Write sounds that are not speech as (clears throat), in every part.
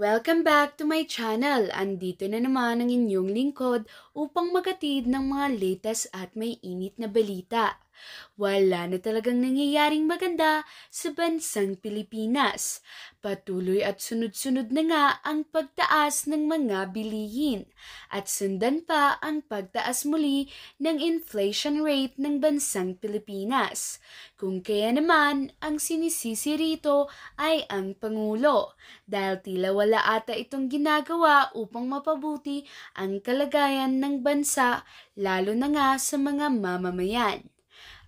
Welcome back to my channel! Andito na naman ang inyong lingkod upang magatid ng mga latest at may init na balita. Wala na talagang nangyayaring maganda sa bansang Pilipinas. Patuloy at sunod-sunod na nga ang pagtaas ng mga bilihin at sundan pa ang pagtaas muli ng inflation rate ng bansang Pilipinas. Kung kaya naman, ang sinisisi rito ay ang Pangulo dahil tila wala ata itong ginagawa upang mapabuti ang kalagayan ng bansa lalo na nga sa mga mamamayan.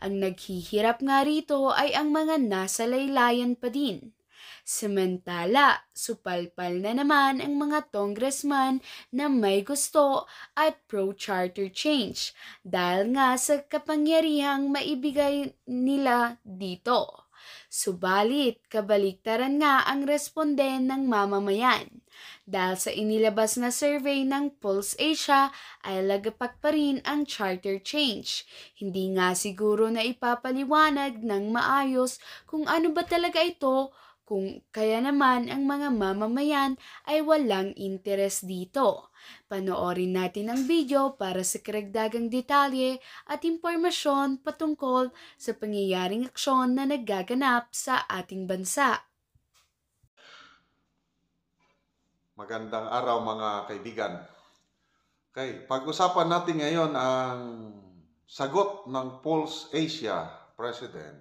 Ang naghihirap nga rito ay ang mga nasa laylayan pa din. Samantala, supalpal na naman ang mga congressman na may gusto at pro-charter change dahil nga sa kapangyarihang maibigay nila dito. Subalit, kabaliktaran nga ang responden ng mamamayan. Dahil sa inilabas na survey ng Pulse Asia ay lagapak pa rin ang charter change. Hindi nga siguro na ipapaliwanag ng maayos kung ano ba talaga ito kung kaya naman ang mga mamamayan ay walang interes dito. Panoorin natin ang video para sa karagdagang detalye at impormasyon patungkol sa pangyayaring aksyon na nagaganap sa ating bansa. Magandang araw mga kaibigan. Okay, pag-usapan natin ngayon ang sagot ng Pulse Asia President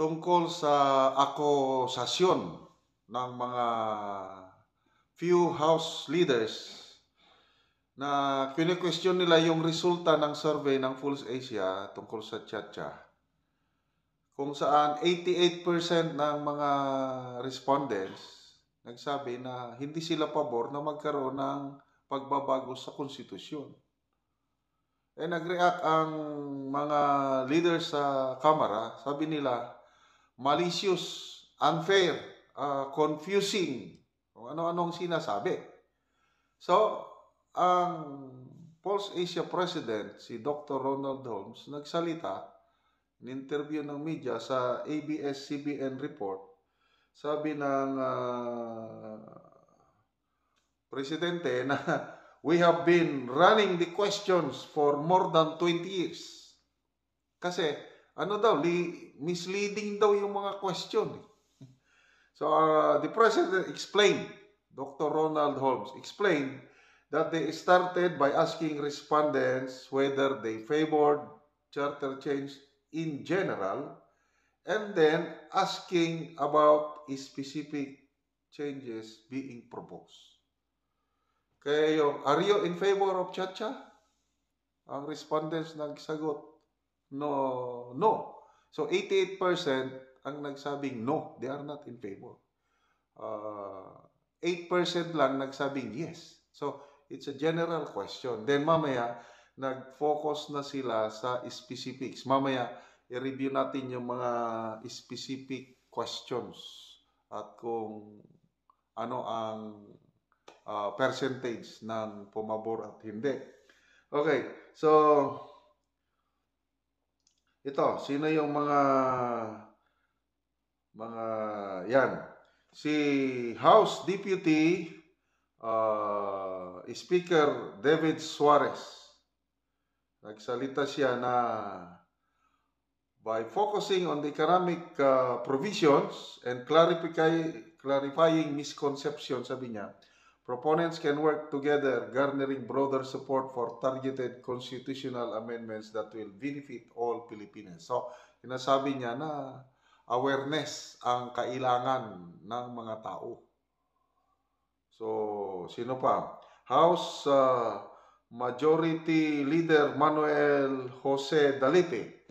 tungkol sa akosasyon ng mga few house leaders na kine-question nila yung resulta ng survey ng Fools Asia tungkol sa Chacha. Kung saan 88% ng mga respondents nagsabi na hindi sila pabor na magkaroon ng pagbabago sa konstitusyon. Eh nag-react ang mga leaders sa Kamara, sabi nila malicious, unfair, uh, confusing, kung ano-anong sinasabi. So, ang Pulse Asia President, si Dr. Ronald Holmes, nagsalita in interview ng media sa ABS-CBN report. Sabi ng uh, presidente na (laughs) we have been running the questions for more than 20 years. Kasi ano daw, misleading daw yung mga question. Eh. So uh, the president explained, Dr. Ronald Holmes explained that they started by asking respondents whether they favored charter change in general and then asking about specific changes being proposed. Kaya yung, are you in favor of chacha? Ang respondents nagsagot, no, no. So 88% ang nagsabing no, they are not in favor. Uh, ah, 8% lang nagsabing yes. So It's a general question. Then mamaya, nag-focus na sila sa specifics. Mamaya, i-review natin yung mga specific questions at kung ano ang uh, percentage ng pumabor at hindi. Okay, so ito, sino yung mga mga yan. Si House Deputy uh, uh, Speaker David Suarez. Nagsalita siya na by focusing on the economic uh, provisions and clarify, clarifying misconceptions, sabi niya, proponents can work together garnering broader support for targeted constitutional amendments that will benefit all Filipinos. So, sinasabi niya na awareness ang kailangan ng mga tao. So, sino pa? House uh, Majority Leader Manuel Jose Dalipe.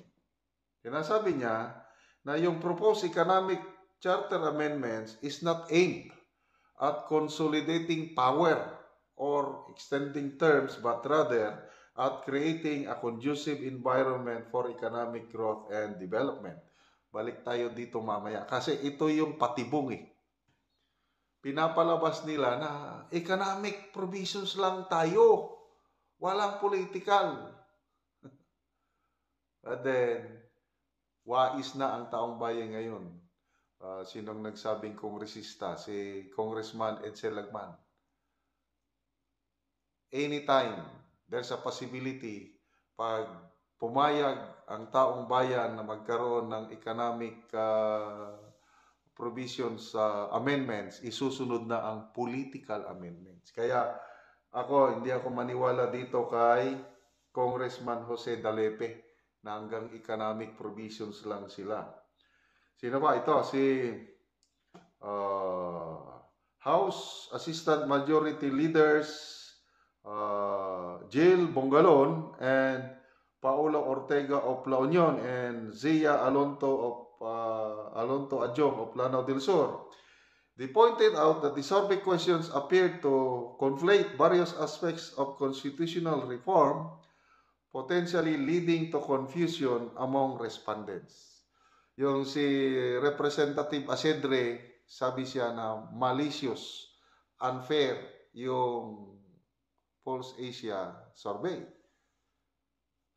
Sinasabi niya na yung proposed economic charter amendments is not aimed at consolidating power or extending terms but rather at creating a conducive environment for economic growth and development. Balik tayo dito mamaya kasi ito yung patibong eh pinapalabas nila na economic provisions lang tayo. Walang political. And (laughs) then, wais na ang taong bayan ngayon. Uh, sinong nagsabing kongresista? Si Congressman Edsel Lagman. Anytime, there's a possibility pag pumayag ang taong bayan na magkaroon ng economic uh, provisions sa uh, amendments, isusunod na ang political amendments. Kaya ako, hindi ako maniwala dito kay Congressman Jose Dalepe na hanggang economic provisions lang sila. Sino ba? Ito, si uh, House Assistant Majority Leaders uh, Jill Bongalon and Ortega of La Union and Zia Alonto of uh, Alonto Adjong of Lanao del Sur. They pointed out that the survey questions appeared to conflate various aspects of constitutional reform, potentially leading to confusion among respondents. Yung si Representative Asedre, sabi siya na malicious, unfair yung Pulse Asia survey.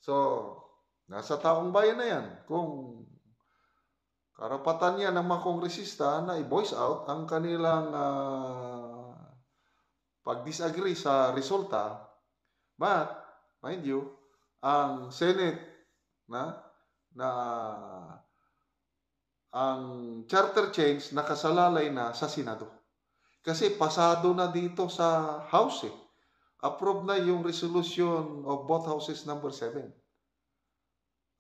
So, Nasa taong bayan na yan. Kung karapatan niya ng mga kongresista na i-voice out ang kanilang uh, pag-disagree sa resulta. But, mind you, ang Senate na na ang charter change nakasalalay na sa Senado. Kasi pasado na dito sa House eh. Approve na yung resolution of both houses number 7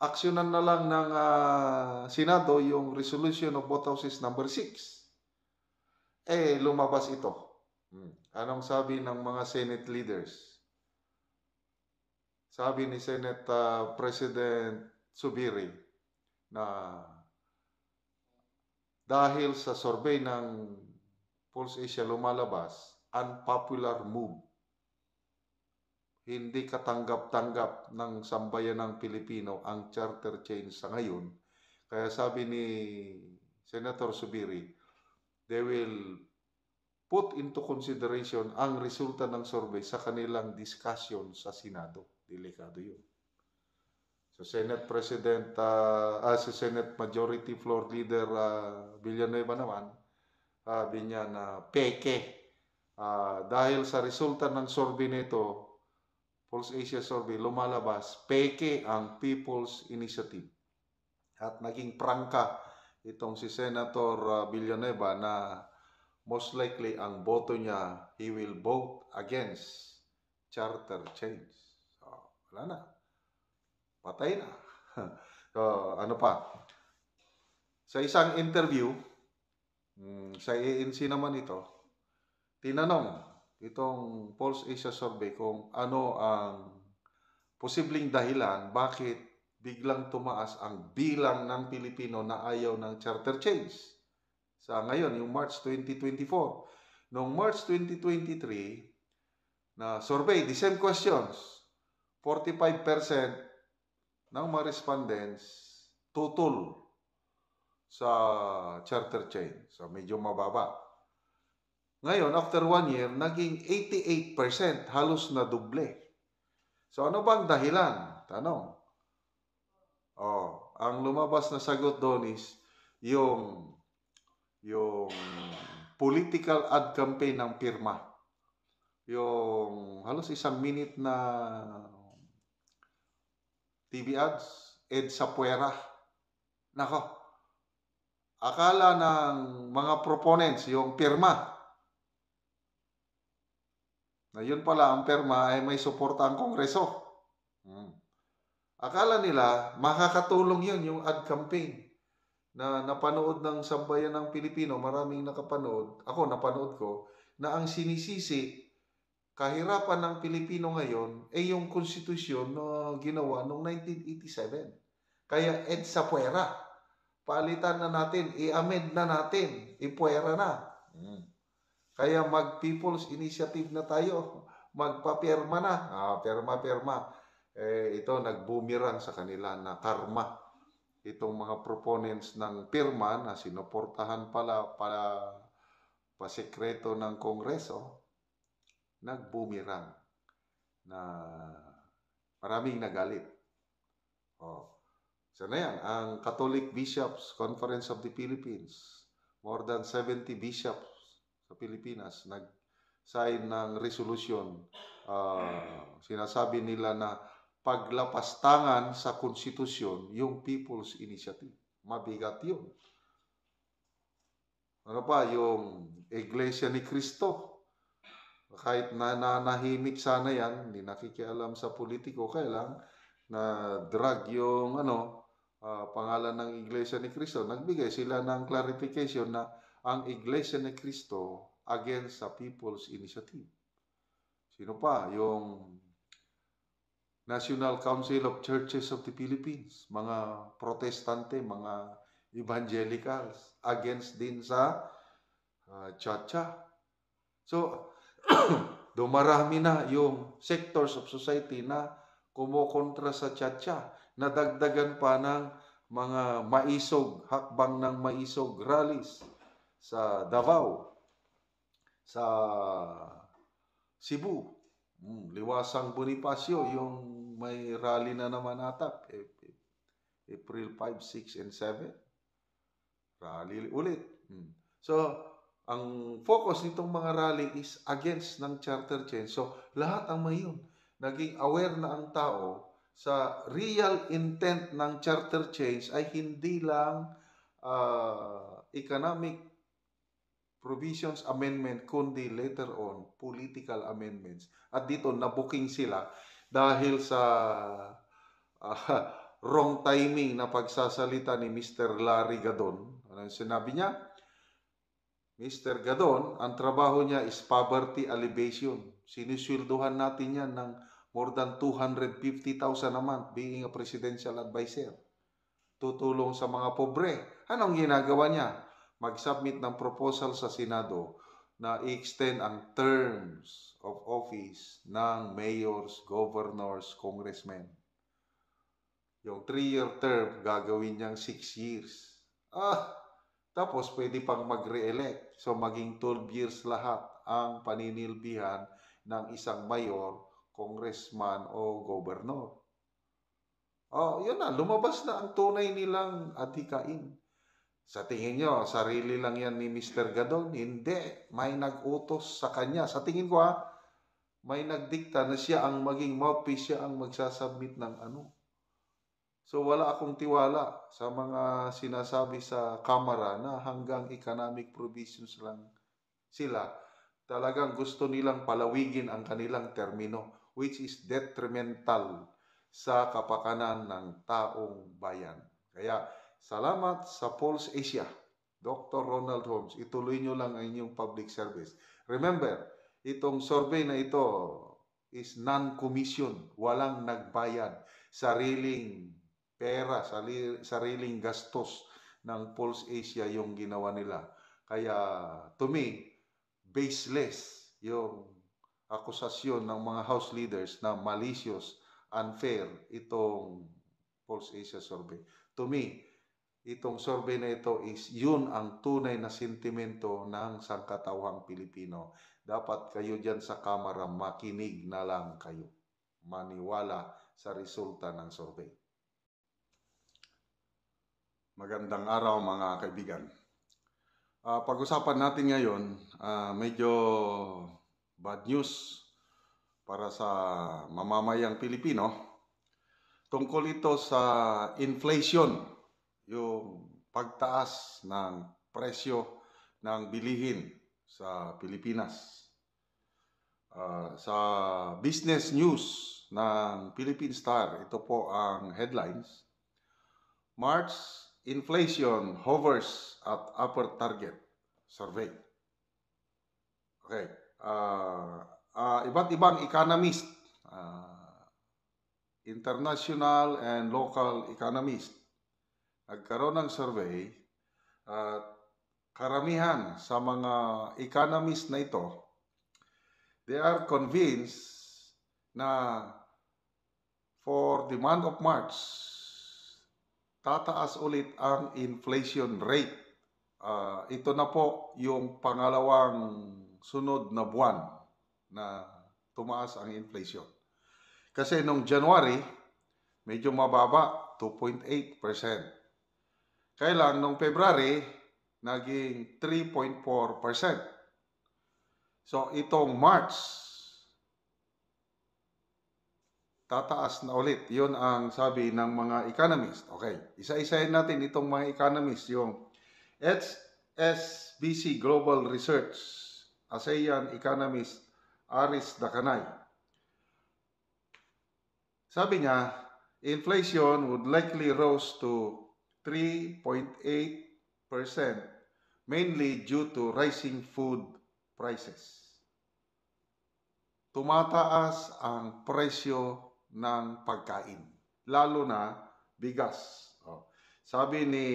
aksyonan na lang ng uh, Senado yung resolution of both houses number 6. Eh, lumabas ito. Hmm. Anong sabi ng mga Senate leaders? Sabi ni Senate uh, President Subiri na dahil sa survey ng Pulse Asia lumalabas, unpopular move hindi katanggap-tanggap ng sambayan ng Pilipino ang charter change sa ngayon. Kaya sabi ni Senator Subiri, they will put into consideration ang resulta ng survey sa kanilang discussion sa Senado. Delikado yun. So Senate President, uh, ah, ah si Senate Majority Floor Leader uh, Villanueva naman, sabi niya na peke. Uh, dahil sa resulta ng survey nito, Pulse Asia Survey, lumalabas, peke ang People's Initiative. At naging prangka itong si Senator uh, Villanueva na most likely ang boto niya, he will vote against charter change. So, wala na. Patay na. (laughs) so, ano pa? Sa isang interview, mm, sa ANC naman ito, tinanong itong Pulse Asia Survey kung ano ang posibleng dahilan bakit biglang tumaas ang bilang ng Pilipino na ayaw ng charter change. Sa ngayon, yung March 2024. Noong March 2023, na survey, the same questions, 45% ng mga respondents tutol sa charter change. So medyo mababa. Ngayon, after one year, naging 88%, halos na duble. So ano bang dahilan? Tanong. Oh, ang lumabas na sagot doon is yung yung political ad campaign ng pirma. Yung halos isang minute na TV ads, Ed puwera. Nako, akala ng mga proponents, yung pirma, na yun pala ang perma ay may suporta ang kongreso. Hmm. Akala nila makakatulong yun yung ad campaign na napanood ng sambayan ng Pilipino, maraming nakapanood, ako napanood ko, na ang sinisisi kahirapan ng Pilipino ngayon ay eh yung konstitusyon na ginawa noong 1987. Kaya ed sa puwera. Palitan na natin, i-amend na natin, ipuwera na. Mm. Kaya mag-People's Initiative na tayo. Magpapirma na. Ah, perma, perma. Eh, ito nagbumirang sa kanila na karma. Itong mga proponents ng pirma na sinuportahan pala para pasekreto ng Kongreso, nagbumirang na maraming nagalit. Oh. So na yan, ang Catholic Bishops Conference of the Philippines, more than 70 bishops sa Pilipinas nag-sign ng resolution. Uh, sinasabi nila na paglapastangan sa konstitusyon yung People's Initiative. Mabigat yun. Ano pa, yung Iglesia ni Cristo. Kahit nanahimik sana yan, hindi nakikialam sa politiko, kaya na drag yung ano, uh, pangalan ng Iglesia ni Cristo. Nagbigay sila ng clarification na ang Iglesia ni Kristo against sa People's Initiative. Sino pa? Yung National Council of Churches of the Philippines, mga protestante, mga evangelicals, against din sa uh, chacha. So, (clears throat) dumarami na yung sectors of society na kumokontra sa chacha. Nadagdagan pa ng mga maisog, hakbang ng maisog rallies sa Davao, sa Cebu, hmm, Liwasang Bonifacio, yung may rally na naman atap, eh, eh, April 5, 6, and 7. Rally ulit. Hmm. So, ang focus nitong mga rally is against ng charter change. So, lahat ang may yun. Naging aware na ang tao sa real intent ng charter change ay hindi lang uh, economic provisions amendment kundi later on political amendments at dito nabuking sila dahil sa uh, (laughs) wrong timing na pagsasalita ni Mr. Larry Gadon ano sinabi niya Mr. Gadon ang trabaho niya is poverty alleviation sinusilduhan natin yan ng more than 250,000 a month being a presidential advisor tutulong sa mga pobre anong ginagawa niya mag-submit ng proposal sa Senado na i-extend ang terms of office ng mayors, governors, congressmen. Yung 3-year term, gagawin niyang 6 years. Ah, tapos pwede pang mag-re-elect. So maging 12 years lahat ang paninilbihan ng isang mayor, congressman o governor. Oh, yun na, lumabas na ang tunay nilang adhikain. Sa tingin nyo, sarili lang yan ni Mr. Gadon? Hindi. May nag-utos sa kanya. Sa tingin ko ha, may nagdikta na siya ang maging mouthpiece, siya ang magsasubmit ng ano. So wala akong tiwala sa mga sinasabi sa kamera na hanggang economic provisions lang sila. Talagang gusto nilang palawigin ang kanilang termino which is detrimental sa kapakanan ng taong bayan. Kaya Salamat sa Pulse Asia. Dr. Ronald Holmes, ituloy nyo lang ang inyong public service. Remember, itong survey na ito is non-commission, walang nagbayad, sariling pera, sariling gastos ng Pulse Asia yung ginawa nila. Kaya to me, baseless yung akusasyon ng mga house leaders na malicious, unfair itong Pulse Asia survey. To me, itong survey na ito is yun ang tunay na sentimento ng sangkatauhang Pilipino. Dapat kayo dyan sa kamera makinig na lang kayo. Maniwala sa resulta ng survey. Magandang araw mga kaibigan. Uh, pag-usapan natin ngayon, uh, medyo bad news para sa mamamayang Pilipino tungkol ito sa inflation yung pagtaas ng presyo ng bilihin sa Pilipinas. Uh, sa business news ng Philippine Star, ito po ang headlines. March inflation hovers at upper target survey. Okay. Uh, uh, iba't ibang economist, uh, international and local economist, nagkaroon ng survey at karamihan sa mga economists na ito, they are convinced na for the month of March, tataas ulit ang inflation rate. Uh, ito na po yung pangalawang sunod na buwan na tumaas ang inflation. Kasi nung January, medyo mababa, 2.8%. Kaya lang, nung February, naging 3.4%. So, itong March, tataas na ulit. Yun ang sabi ng mga economist. Okay, isa-isahin natin itong mga economist. Yung SBC Global Research, ASEAN Economist Aris Dakanay. Sabi niya, inflation would likely rose to 3.8%, mainly due to rising food prices. Tumataas ang presyo ng pagkain, lalo na bigas. Oh, sabi ni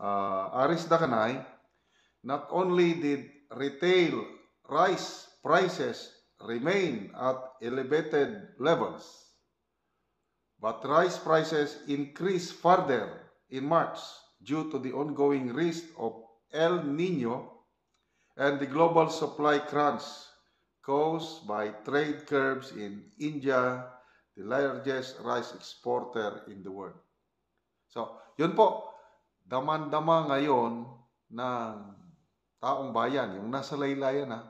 uh, Aris Dakanay, not only did retail rice prices remain at elevated levels, but rice prices increased further in March due to the ongoing risk of El Nino and the global supply crunch caused by trade curbs in India, the largest rice exporter in the world. So, yun po, daman-dama ngayon ng taong bayan, yung nasa laylayan na,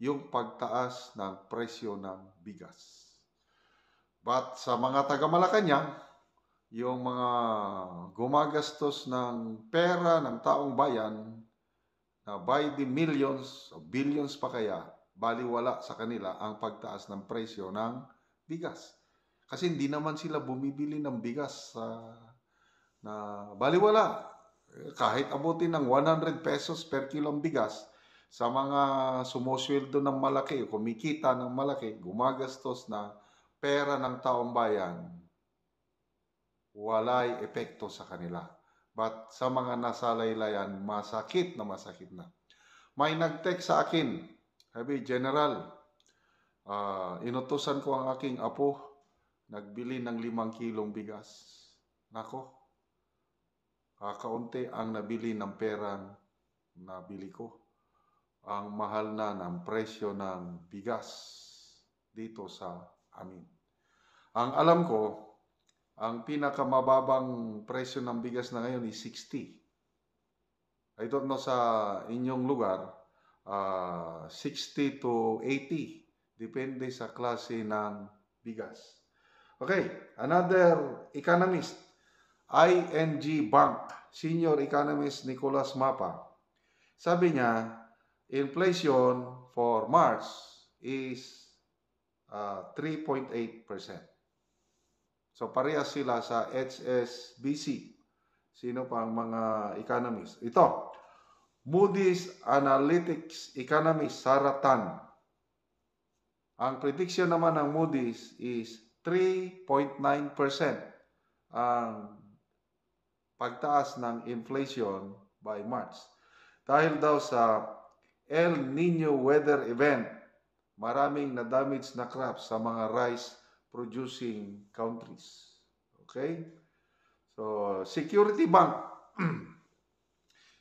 yung pagtaas ng presyo ng bigas. But sa mga taga Malacanang, yung mga gumagastos ng pera ng taong bayan na by the millions o billions pa kaya, baliwala sa kanila ang pagtaas ng presyo ng bigas. Kasi hindi naman sila bumibili ng bigas sa na baliwala. Kahit abutin ng 100 pesos per kilong bigas sa mga sumusweldo ng malaki, kumikita ng malaki, gumagastos na pera ng taong bayan, walay epekto sa kanila. But sa mga nasa laylayan, masakit na masakit na. May nag-text sa akin, sabi, General, uh, inutusan ko ang aking apo, nagbili ng limang kilong bigas. Nako, uh, kaunti ang nabili ng perang nabili ko. Ang mahal na ng presyo ng bigas dito sa amin. Ang alam ko, ang pinakamababang presyo ng bigas na ngayon is 60. I don't know sa inyong lugar, uh, ah, 60 to 80. Depende sa klase ng bigas. Okay, another economist, ING Bank, senior economist Nicolas Mapa. Sabi niya, inflation for March is uh, ah, 3.8%. So parehas sila sa HSBC. Sino pang mga economist? Ito, Moody's Analytics economist Sarah Tan. Ang prediction naman ng Moody's is 3.9% ang pagtaas ng inflation by March. Dahil daw sa El Nino weather event, maraming na-damage na crops sa mga rice producing countries. Okay? So, Security Bank, (clears throat)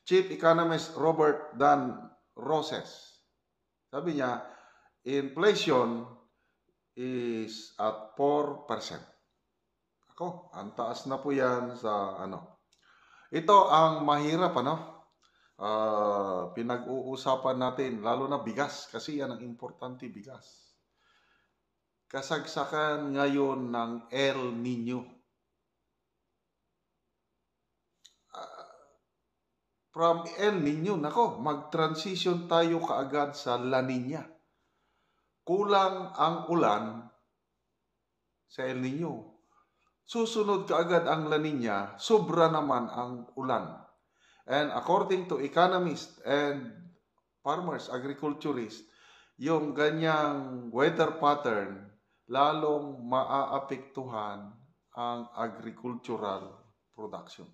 Chief Economist Robert Dan Roses, sabi niya, inflation is at 4%. Ako, ang taas na po yan sa ano. Ito ang mahirap, ano? Uh, pinag-uusapan natin, lalo na bigas, kasi yan ang importante, bigas kasagsakan ngayon ng El Nino. Uh, from El Nino, nako, mag-transition tayo kaagad sa La Nina. Kulang ang ulan sa El Nino. Susunod kaagad ang La Nina, sobra naman ang ulan. And according to economists and farmers, agriculturists, yung ganyang weather pattern lalong maaapektuhan ang agricultural production.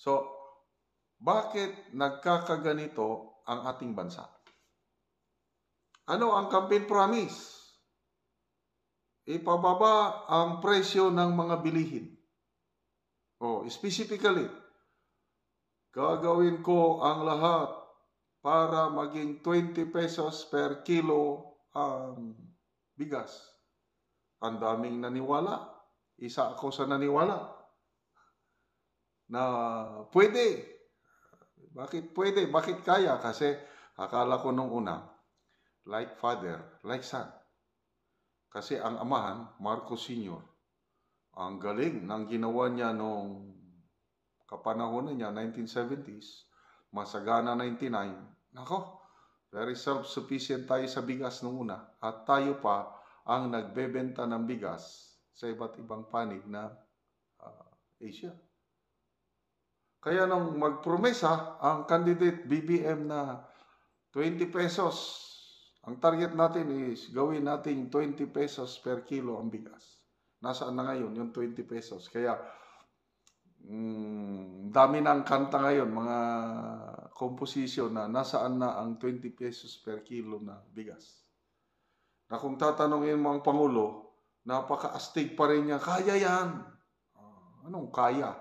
So, bakit nagkakaganito ang ating bansa? Ano ang campaign promise? Ipababa ang presyo ng mga bilihin. Oh, specifically, gagawin ko ang lahat para maging 20 pesos per kilo um, bigas. Ang daming naniwala. Isa ako sa naniwala na pwede. Bakit pwede? Bakit kaya? Kasi akala ko nung una, like father, like son. Kasi ang amahan, Marcos Sr., ang galing ng ginawa niya noong kapanahon niya, 1970s, masagana 99. Nako, Very self-sufficient tayo sa bigas nung una at tayo pa ang nagbebenta ng bigas sa iba't ibang panig na uh, Asia. Kaya nung magpromesa ang candidate BBM na 20 pesos, ang target natin is gawin nating 20 pesos per kilo ang bigas. Nasaan na ngayon yung 20 pesos? Kaya Mm, dami na ang kanta ngayon, mga composition na nasaan na ang 20 pesos per kilo na bigas. Na kung tatanungin mo ang Pangulo, napaka-astig pa rin niya, kaya yan. Uh, anong kaya?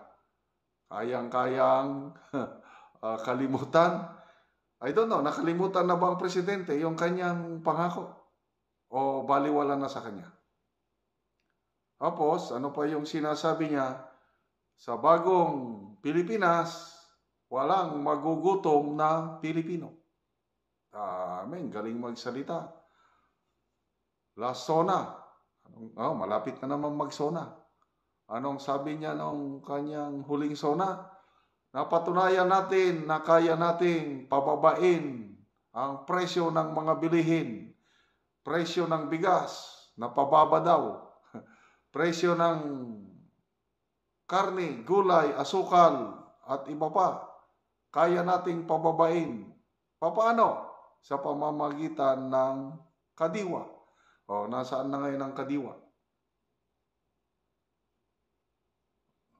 Kayang-kayang uh, (laughs) kalimutan. I don't know, nakalimutan na ba ang presidente yung kanyang pangako? O baliwala na sa kanya? Tapos, ano pa yung sinasabi niya? sa bagong Pilipinas, walang magugutom na Pilipino. Amen. Galing magsalita. Lasona. Anong, oh, malapit na naman mag magsona. Anong sabi niya nung kanyang huling sona? Napatunayan natin na kaya nating pababain ang presyo ng mga bilihin. Presyo ng bigas, na pababa daw. (laughs) presyo ng karne, gulay, asukal, at iba pa, kaya nating pababain. Papaano? Sa pamamagitan ng kadiwa. O, nasaan na ngayon ang kadiwa?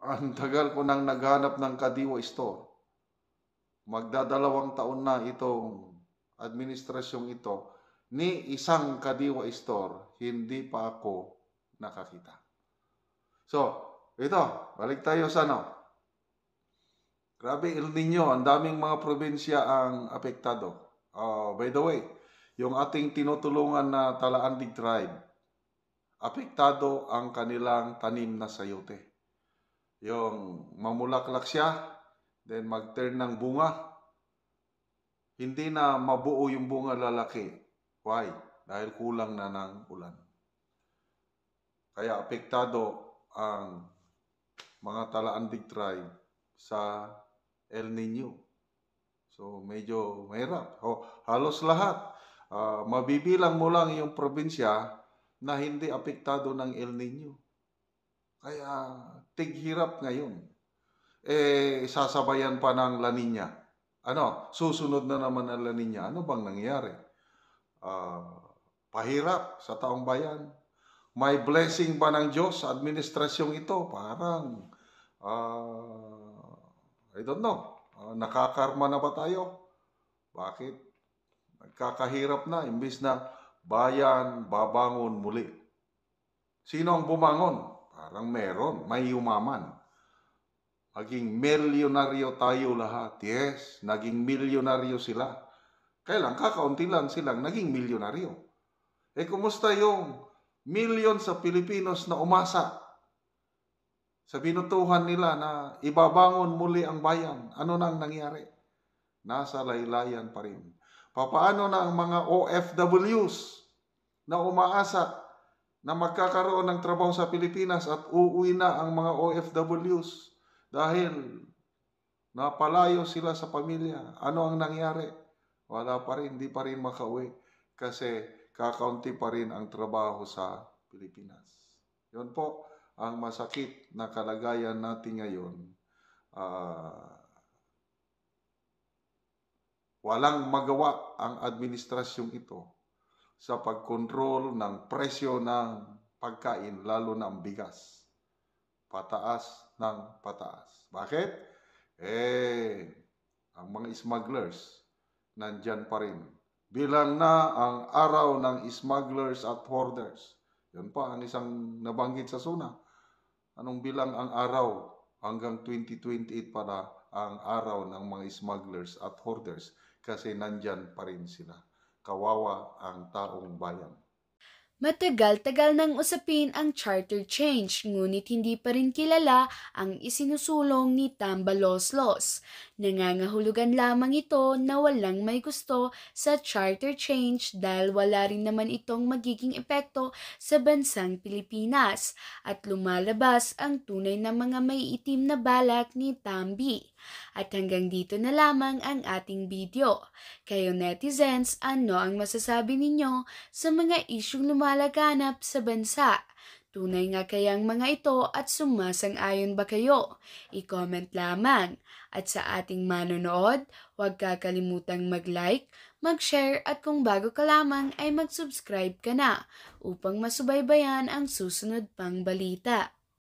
Ang tagal ko nang naghanap ng kadiwa store. Magdadalawang taon na itong administrasyong ito ni isang kadiwa store, hindi pa ako nakakita. So, ito, balik tayo sa ano. Grabe, El Nino, ang daming mga probinsya ang apektado. Uh, by the way, yung ating tinutulungan na Talaandig Tribe, apektado ang kanilang tanim na sayote. Yung mamulaklak siya, then mag-turn ng bunga, hindi na mabuo yung bunga lalaki. Why? Dahil kulang na ng ulan. Kaya apektado ang mga Talaandig tribe sa El Nino. So medyo mahirap. O, halos lahat. Uh, mabibilang mo lang yung probinsya na hindi apektado ng El Nino. Kaya tighirap ngayon. Eh, sasabayan pa ng La Nina. Ano? Susunod na naman ang La Nina. Ano bang nangyari? Uh, pahirap sa taong bayan. May blessing ba ng Diyos sa administrasyong ito? Parang uh, I don't know, uh, nakakarma na ba tayo? Bakit? Nagkakahirap na, imbis na bayan babangon muli. Sino ang bumangon? Parang meron, may umaman. Maging milyonaryo tayo lahat. Yes, naging milyonaryo sila. Kailang kakaunti lang silang naging milyonaryo. Eh kumusta yung milyon sa Pilipinos na umasa sa binutuhan nila na ibabangon muli ang bayan, ano nang nangyari? Nasa laylayan pa rin. Papaano na ang mga OFWs na umaasa na magkakaroon ng trabaho sa Pilipinas at uuwi na ang mga OFWs dahil napalayo sila sa pamilya. Ano ang nangyari? Wala pa rin, hindi pa rin makauwi kasi kakaunti pa rin ang trabaho sa Pilipinas. Yun po ang masakit na kalagayan natin ngayon, uh, walang magawa ang administrasyong ito sa pagkontrol ng presyo ng pagkain, lalo na ang bigas. Pataas ng pataas. Bakit? Eh, ang mga smugglers, nandyan pa rin. Bilang na ang araw ng smugglers at hoarders. Yan pa ang isang nabanggit sa suna Anong bilang ang araw hanggang 2028 para ang araw ng mga smugglers at hoarders kasi nandyan pa rin sila. Kawawa ang taong bayan. Matagal-tagal nang usapin ang charter change ngunit hindi pa rin kilala ang isinusulong ni Tambaloslos. Nangangahulugan lamang ito na walang may gusto sa charter change dahil wala rin naman itong magiging epekto sa bansang Pilipinas at lumalabas ang tunay na mga may itim na balak ni Tambi. At hanggang dito na lamang ang ating video. Kayo netizens, ano ang masasabi ninyo sa mga isyong lumalaganap sa bansa? Tunay nga kayang mga ito at sumasang-ayon ba kayo? I-comment lamang. At sa ating manonood, huwag kakalimutang mag-like, mag-share at kung bago ka lamang ay mag-subscribe ka na upang masubaybayan ang susunod pang balita.